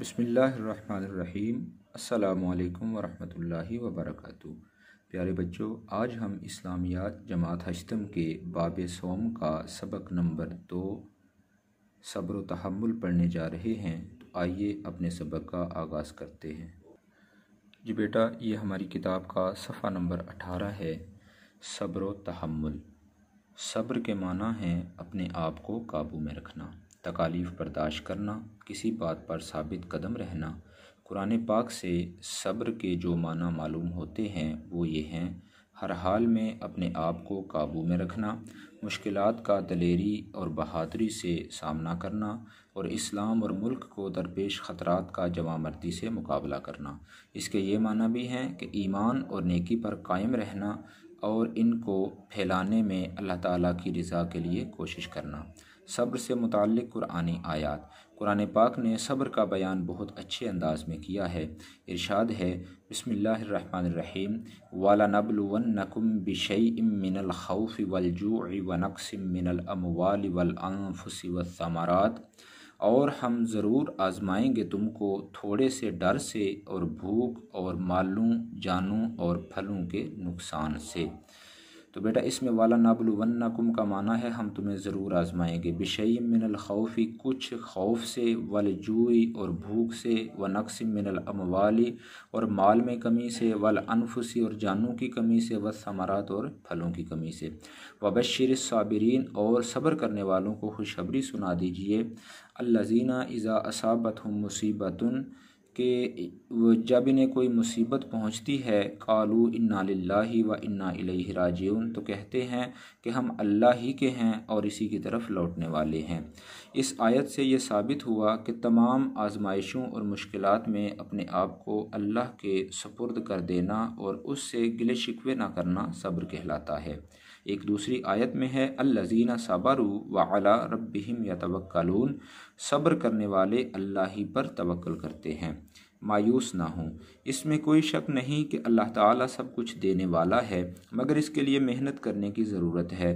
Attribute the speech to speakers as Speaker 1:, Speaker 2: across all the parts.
Speaker 1: بسم اللہ الرحمن الرحیم السلام علیکم ورحمۃ اللہ وبرکاتہ پیارے بچوں آج ہم اسلامیات جماعت ہشتم کے باب سوم کا سبق نمبر دو صبر و تحمل پڑھنے جا رہے ہیں تو آئیے اپنے سبق کا آغاز کرتے ہیں جی بیٹا یہ ہماری کتاب کا صفحہ نمبر اٹھارہ ہے صبر و تحمل صبر کے معنی ہیں اپنے آپ کو قابو میں رکھنا تکالیف برداشت کرنا کسی بات پر ثابت قدم رہنا قرآن پاک سے صبر کے جو معنی معلوم ہوتے ہیں وہ یہ ہیں ہر حال میں اپنے آپ کو قابو میں رکھنا مشکلات کا دلیری اور بہادری سے سامنا کرنا اور اسلام اور ملک کو درپیش خطرات کا جمع مردی سے مقابلہ کرنا اس کے یہ معنی بھی ہیں کہ ایمان اور نیکی پر قائم رہنا اور ان کو پھیلانے میں اللہ تعالیٰ کی رضا کے لیے کوشش کرنا صبر سے متعلق قرآن آیات قرآن پاک نے صبر کا بیان بہت اچھے انداز میں کیا ہے ارشاد ہے بسم اللہ الرحمن الرحیم والا نبل وَََََََََََن نَكم من الخوف والجوع و من الاموال والانفس والثمرات اور ہم ضرور آزمائیں گے تم کو تھوڑے سے ڈر سے اور بھوک اور مالوں جانوں اور پھلوں کے نقصان سے تو بیٹا اس میں والا ناب الونّنا کا معنی ہے ہم تمہیں ضرور آزمائیں گے بشعیم من الخوفی کچھ خوف سے والجوئی اور بھوک سے و نقص من الاموالی اور مال میں کمی سے والانفسی اور جانوں کی کمی سے و ثمرات اور پھلوں کی کمی سے وبشر بشر صابرین اور صبر کرنے والوں کو خوشحبری سنا دیجیے اللہ زینہ اذا اسابت مصیبتن کہ جب انہیں کوئی مصیبت پہنچتی ہے کالو انا للہ و انا الیہ راجعون تو کہتے ہیں کہ ہم اللہ ہی کے ہیں اور اسی کی طرف لوٹنے والے ہیں اس آیت سے یہ ثابت ہوا کہ تمام آزمائشوں اور مشکلات میں اپنے آپ کو اللہ کے سپرد کر دینا اور اس سے گلے شکوے نہ کرنا صبر کہلاتا ہے ایک دوسری آیت میں ہے اللہ صبر سابارو و اعلیٰ رب یا صبر کرنے والے اللہ ہی پر توکل کرتے ہیں مایوس نہ ہوں اس میں کوئی شک نہیں کہ اللہ تعالیٰ سب کچھ دینے والا ہے مگر اس کے لیے محنت کرنے کی ضرورت ہے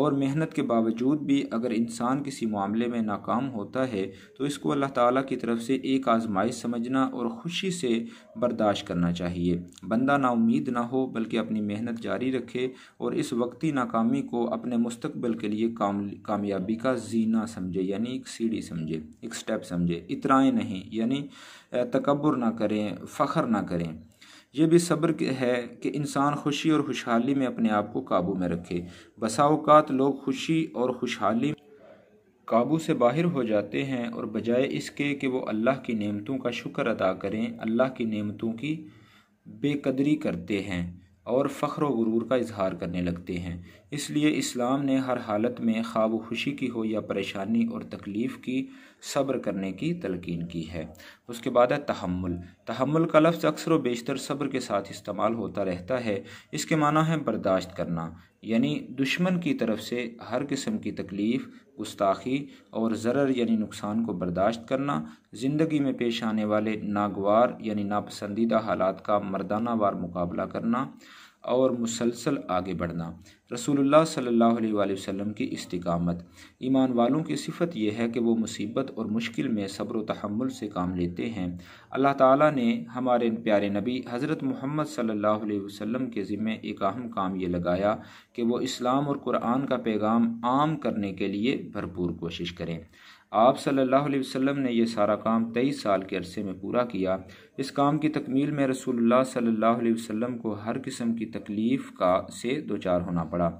Speaker 1: اور محنت کے باوجود بھی اگر انسان کسی معاملے میں ناکام ہوتا ہے تو اس کو اللہ تعالیٰ کی طرف سے ایک آزمائش سمجھنا اور خوشی سے برداشت کرنا چاہیے بندہ نا امید نہ ہو بلکہ اپنی محنت جاری رکھے اور اس وقتی ناکامی کو اپنے مستقبل کے لیے کامیابی کا زینہ سمجھے یعنی ایک سیڑھی سمجھے ایک سٹیپ سمجھے اترائیں نہیں یعنی تکبر نہ کریں فخر نہ کریں یہ بھی صبر ہے کہ انسان خوشی اور خوشحالی میں اپنے آپ کو قابو میں رکھے بسا اوقات لوگ خوشی اور خوشحالی قابو سے باہر ہو جاتے ہیں اور بجائے اس کے کہ وہ اللہ کی نعمتوں کا شکر ادا کریں اللہ کی نعمتوں کی بے قدری کرتے ہیں اور فخر و غرور کا اظہار کرنے لگتے ہیں اس لیے اسلام نے ہر حالت میں خواب و خوشی کی ہو یا پریشانی اور تکلیف کی صبر کرنے کی تلقین کی ہے اس کے بعد ہے تحمل تحمل کا لفظ اکثر و بیشتر صبر کے ساتھ استعمال ہوتا رہتا ہے اس کے معنی ہے برداشت کرنا یعنی دشمن کی طرف سے ہر قسم کی تکلیف گستاخی اور ضرر یعنی نقصان کو برداشت کرنا زندگی میں پیش آنے والے ناگوار یعنی ناپسندیدہ حالات کا مردانہ وار مقابلہ کرنا اور مسلسل آگے بڑھنا رسول اللہ صلی اللہ علیہ وآلہ وسلم کی استقامت ایمان والوں کی صفت یہ ہے کہ وہ مصیبت اور مشکل میں صبر و تحمل سے کام لیتے ہیں اللہ تعالیٰ نے ہمارے پیارے نبی حضرت محمد صلی اللہ علیہ وسلم کے ذمہ ایک اہم کام یہ لگایا کہ وہ اسلام اور قرآن کا پیغام عام کرنے کے لیے بھرپور کوشش کریں آپ صلی اللہ علیہ وسلم نے یہ سارا کام تیئیس سال کے عرصے میں پورا کیا اس کام کی تکمیل میں رسول اللہ صلی اللہ علیہ وسلم کو ہر قسم کی تکلیف کا سے دوچار ہونا پڑا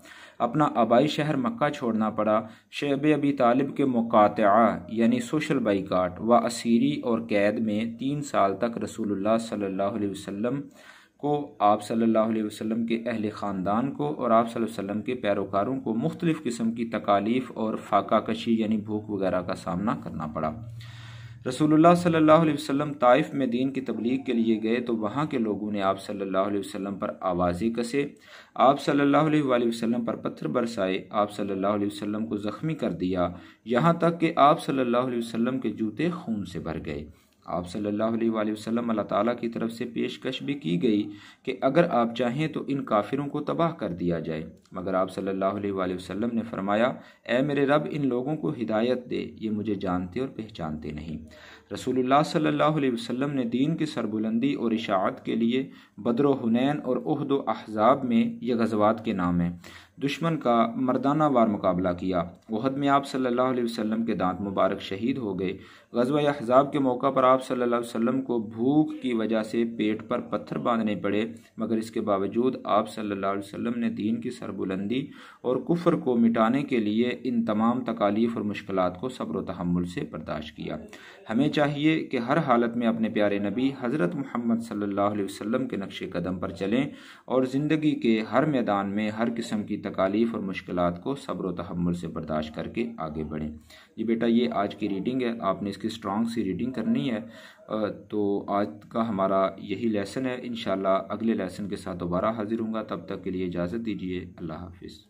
Speaker 1: اپنا آبائی شہر مکہ چھوڑنا پڑا شعب ابی طالب کے مقاطعہ یعنی سوشل بائی کاٹ و اسیری اور قید میں تین سال تک رسول اللہ صلی اللہ علیہ وسلم کو آپ صلی اللہ علیہ وسلم کے اہل خاندان کو اور آپ صلی اللہ علیہ وسلم کے پیروکاروں کو مختلف قسم کی تکالیف اور فاقہ کشی یعنی بھوک وغیرہ کا سامنا کرنا پڑا رسول اللہ صلی اللہ علیہ وسلم طائف میں دین کی تبلیغ کے لیے گئے تو وہاں کے لوگوں نے آپ صلی اللہ علیہ وسلم پر آوازیں کسے آپ صلی اللہ علیہ وسلم پر پتھر برسائے آپ صلی اللہ علیہ وسلم کو زخمی کر دیا یہاں تک کہ آپ صلی اللہ علیہ وسلم کے جوتے خون سے بھر گئے آپ صلی اللہ علیہ وآلہ وسلم اللہ تعالیٰ کی طرف سے پیشکش بھی کی گئی کہ اگر آپ چاہیں تو ان کافروں کو تباہ کر دیا جائے مگر آپ صلی اللہ علیہ وآلہ وسلم نے فرمایا اے میرے رب ان لوگوں کو ہدایت دے یہ مجھے جانتے اور پہچانتے نہیں رسول اللہ صلی اللہ علیہ وسلم نے دین کی سربلندی اور اشاعت کے لیے بدر و حنین اور عہد و احزاب میں یہ غزوات کے نام ہیں دشمن کا مردانہ وار مقابلہ کیا وہد میں آپ صلی اللہ علیہ وسلم کے دانت مبارک شہید ہو گئے غزوہ احزاب کے موقع پر آپ صلی اللہ علیہ وسلم کو بھوک کی وجہ سے پیٹ پر پتھر باندھنے پڑے مگر اس کے باوجود آپ صلی اللہ علیہ وسلم نے دین کی سربلندی اور کفر کو مٹانے کے لیے ان تمام تکالیف اور مشکلات کو صبر و تحمل سے برداشت کیا ہمیں چاہیے کہ ہر حالت میں اپنے پیارے نبی حضرت محمد صلی اللہ علیہ وسلم کے نقش قدم پر چلیں اور زندگی کے ہر میدان میں ہر قسم کی تکالیف اور مشکلات کو صبر و تحمل سے برداشت کر کے آگے بڑھیں جی بیٹا یہ آج کی ریڈنگ ہے آپ نے اس کی سٹرانگ سی ریڈنگ کرنی ہے تو آج کا ہمارا یہی لیسن ہے انشاءاللہ اگلے لیسن کے ساتھ دوبارہ حاضر ہوں گا تب تک کے لیے اجازت دیجیے اللہ حافظ